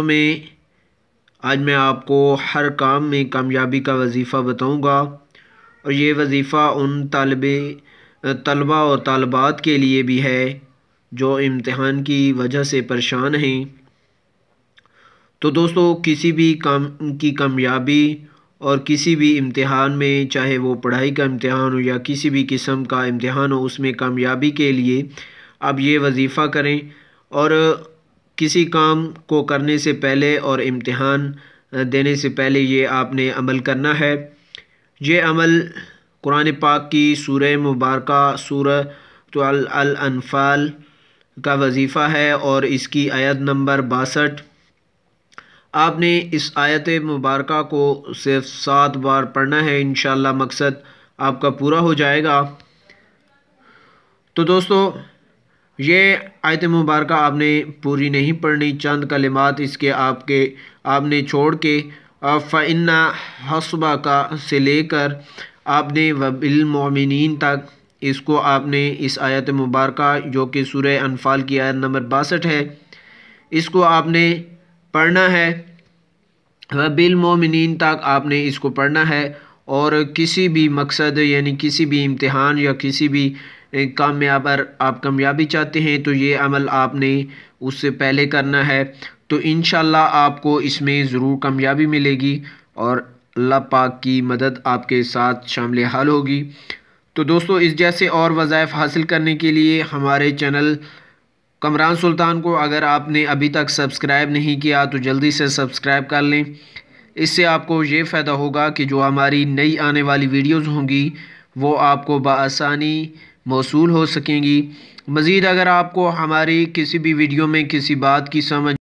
میں آج میں آپ کو ہر کام میں کامیابی کا وظیفہ بتاؤں گا اور یہ وظیفہ ان طالب طلبہ اور طالبات کے لیے بھی ہے جو امتحان کی وجہ سے پریشان ہیں تو دوستو کسی بھی کام کی کامیابی اور کسی بھی امتحان میں چاہے وہ پڑھائی کا امتحان ہو یا کسی بھی قسم کا امتحان ہو اس میں کامیابی کے لیے آپ یہ وظیفہ کریں اور کسی کام کو کرنے سے پہلے اور امتحان دینے سے پہلے یہ آپ نے عمل کرنا ہے یہ عمل قرآن پاک کی سورہ مبارکہ سورہ تو الانفال کا وظیفہ ہے اور اس کی آیت نمبر باسٹھ آپ نے اس آیت مبارکہ کو صرف سات بار پڑھنا ہے انشاءاللہ مقصد آپ کا پورا ہو جائے گا تو دوستو یہ آیت مبارکہ آپ نے پوری نہیں پڑھنی چند کلمات اس کے آپ کے آپ نے چھوڑ کے فَإِنَّا حسبہ کا سے لے کر آپ نے وب تک اس کو آپ نے اس آیت مبارکہ جو کہ سورہ انفال کی آیت نمبر باسٹھ ہے اس کو آپ نے پڑھنا ہے وبی تک آپ نے اس کو پڑھنا ہے اور کسی بھی مقصد یعنی کسی بھی امتحان یا کسی بھی کامیاب آپ کامیابی چاہتے ہیں تو یہ عمل آپ نے اس سے پہلے کرنا ہے تو انشاءاللہ آپ کو اس میں ضرور کامیابی ملے گی اور اللہ پاک کی مدد آپ کے ساتھ شامل حال ہوگی تو دوستو اس جیسے اور وظائف حاصل کرنے کے لیے ہمارے چینل کمران سلطان کو اگر آپ نے ابھی تک سبسکرائب نہیں کیا تو جلدی سے سبسکرائب کر لیں اس سے آپ کو یہ فائدہ ہوگا کہ جو ہماری نئی آنے والی ویڈیوز ہوں گی وہ آپ کو بآسانی موصول ہو سکیں گی مزید اگر آپ کو ہماری کسی بھی ویڈیو میں کسی بات کی سمجھ